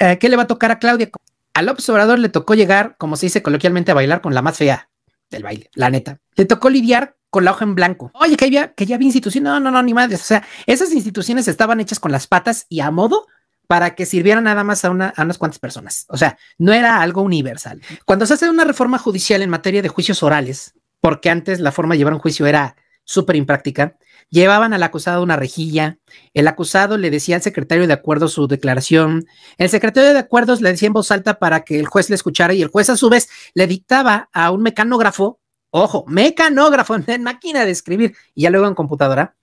Eh, ¿qué le va a tocar a Claudia? Al observador le tocó llegar, como se dice coloquialmente, a bailar con la más fea del baile, la neta. Le tocó lidiar con la hoja en blanco. Oye, que ya, que había instituciones, No, no, no, ni madres. O sea, esas instituciones estaban hechas con las patas y a modo para que sirvieran nada más a unas cuantas personas. O sea, no era algo universal. Cuando se hace una reforma judicial en materia de juicios orales, porque antes la forma de llevar un juicio era súper impráctica, llevaban al acusado una rejilla, el acusado le decía al secretario de acuerdos su declaración, el secretario de acuerdos le decía en voz alta para que el juez le escuchara y el juez a su vez le dictaba a un mecanógrafo, ojo, mecanógrafo en máquina de escribir y ya luego en computadora,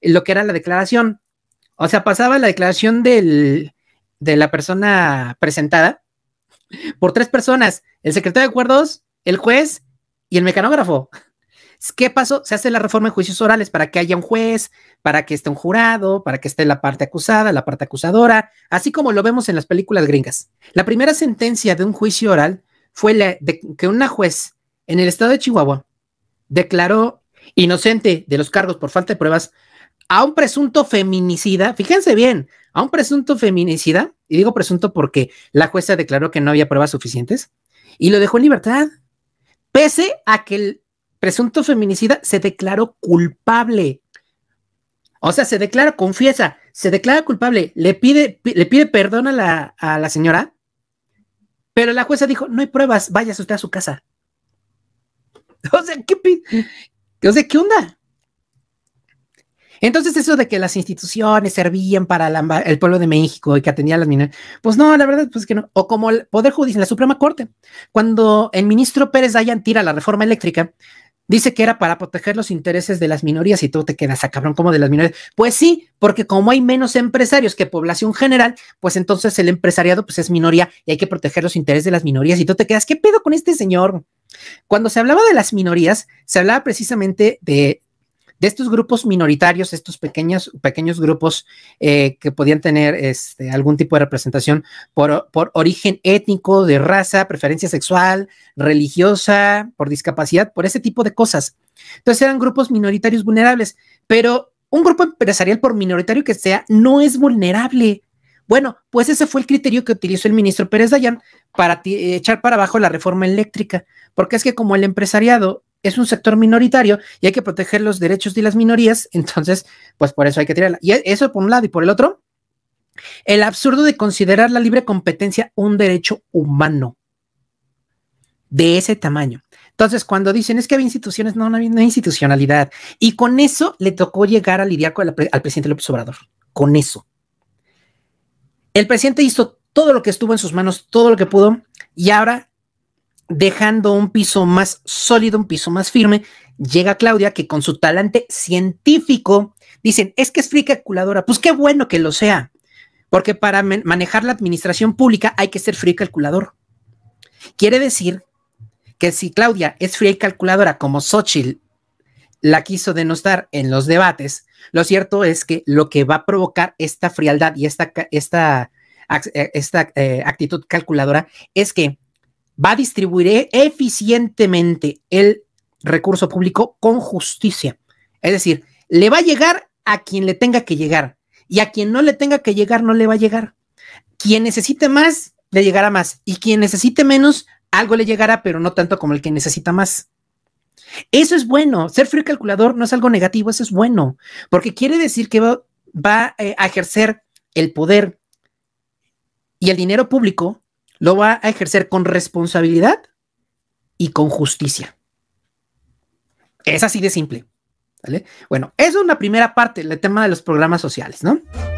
lo que era la declaración. O sea, pasaba la declaración de la persona presentada por tres personas, el secretario de acuerdos, el juez y el mecanógrafo. ¿Qué pasó? Se hace la reforma en juicios orales para que haya un juez, para que esté un jurado, para que esté la parte acusada, la parte acusadora, así como lo vemos en las películas gringas. La primera sentencia de un juicio oral fue la de que una juez en el estado de Chihuahua declaró inocente de los cargos por falta de pruebas a un presunto feminicida, fíjense bien, a un presunto feminicida, y digo presunto porque la jueza declaró que no había pruebas suficientes, y lo dejó en libertad, pese a que el presunto feminicida, se declaró culpable. O sea, se declara, confiesa, se declara culpable, le pide, le pide perdón a la, señora, pero la jueza dijo, no hay pruebas, váyase usted a su casa. O sea, ¿qué, o sea, ¿qué onda? Entonces, eso de que las instituciones servían para el pueblo de México y que atendía a las minas, pues no, la verdad, pues que no. O como el Poder Judicial, la Suprema Corte, cuando el ministro Pérez Dayan tira la reforma eléctrica, Dice que era para proteger los intereses de las minorías y tú te quedas a ah, cabrón como de las minorías. Pues sí, porque como hay menos empresarios que población general, pues entonces el empresariado pues es minoría y hay que proteger los intereses de las minorías y tú te quedas, ¿qué pedo con este señor? Cuando se hablaba de las minorías, se hablaba precisamente de de estos grupos minoritarios, estos pequeños, pequeños grupos eh, que podían tener este, algún tipo de representación por, por, origen étnico, de raza, preferencia sexual, religiosa, por discapacidad, por ese tipo de cosas. Entonces eran grupos minoritarios vulnerables, pero un grupo empresarial, por minoritario que sea, no es vulnerable. Bueno, pues ese fue el criterio que utilizó el ministro Pérez Dayan para echar para abajo la reforma eléctrica, porque es que como el empresariado es un sector minoritario y hay que proteger los derechos de las minorías, entonces, pues por eso hay que tirarla. Y eso por un lado y por el otro, el absurdo de considerar la libre competencia un derecho humano de ese tamaño. Entonces, cuando dicen es que había instituciones, no, no hay institucionalidad. Y con eso le tocó llegar a lidiar al presidente López Obrador. Con eso. El presidente hizo todo lo que estuvo en sus manos, todo lo que pudo, y ahora dejando un piso más sólido, un piso más firme, llega Claudia que con su talante científico, dicen, es que es fría calculadora, pues qué bueno que lo sea, porque para manejar la administración pública hay que ser frío calculador. Quiere decir que si Claudia es fría y calculadora como Xochitl la quiso denostar en los debates, lo cierto es que lo que va a provocar esta frialdad y esta, esta eh, eh, actitud calculadora es que va a distribuir e-, eficientemente el recurso público con justicia. Es decir, le va a llegar a quien le tenga que llegar y a quien no le tenga que llegar no le va a llegar. Quien necesite más, le llegará más y quien necesite menos, algo le llegará, pero no tanto como el que necesita más. Eso es bueno. Ser frío calculador no es algo negativo, eso es bueno, porque quiere decir que va, eh, a ejercer el poder y el dinero público lo va a ejercer con responsabilidad y con justicia. Es así de simple. Bueno, eso es una primera parte, el tema de los programas sociales, ¿no?